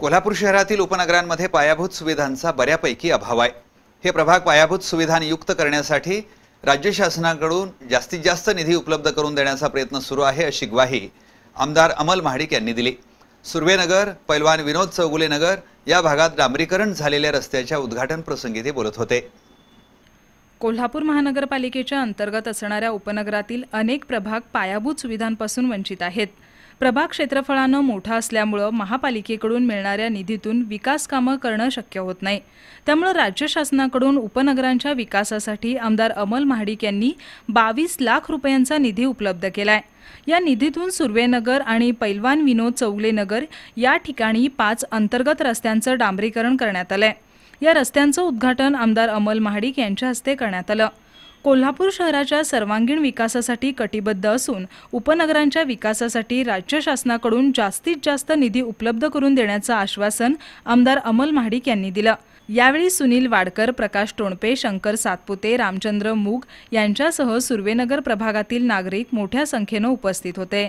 कोल्हापूर शहरातील उपनगरांमध्ये पायाभूत सुविधांचा बऱ्यापैकी अभाव आहे हे प्रभाग पायाभूत सुविधांयुक्त करण्यासाठी राज्य शासनाकडून जास्तीत जास्त निधी उपलब्ध करून देण्याचा प्रयत्न सुरू आहे अशी ग्वाही आमदार अमल महाडिक यांनी दिली सुर्वेनगर पैलवान विनोद चौगुले नगर या भागात डांबरीकरण झालेल्या रस्त्याच्या उद्घाटन प्रसंगी ते बोलत होते कोल्हापूर महानगरपालिकेच्या अंतर्गत असणाऱ्या उपनगरातील अनेक प्रभाग पायाभूत सुविधांपासून वंचित आहेत प्रभाग क्षेत्रफळानं मोठा असल्यामुळं महापालिकेकडून मिळणाऱ्या निधीतून विकास कामं करणं शक्य होत नाही त्यामुळे राज्य शासनाकडून उपनगरांच्या विकासासाठी आमदार अमल महाडिक यांनी बावीस लाख रुपयांचा निधी उपलब्ध केला आहे या निधीतून सुर्वेनगर आणि पैलवान विनोद नगर या ठिकाणी पाच अंतर्गत रस्त्यांचं डांबरीकरण करण्यात आलं या रस्त्यांचं उद्घाटन आमदार अमल महाडिक यांच्या हस्ते करण्यात आलं कोल्हापूर शहराच्या सर्वांगीण विकासासाठी कटिबद्ध असून उपनगरांच्या विकासासाठी राज्य शासनाकडून जास्तीत जास्त निधी उपलब्ध करून देण्याचं आश्वासन आमदार अमल महाडिक यांनी दिलं यावेळी सुनील वाडकर प्रकाश टोणपे शंकर सातपुते रामचंद्र मुग यांच्यासह सुर्वेनगर प्रभागातील नागरिक मोठ्या संख्येनं उपस्थित होते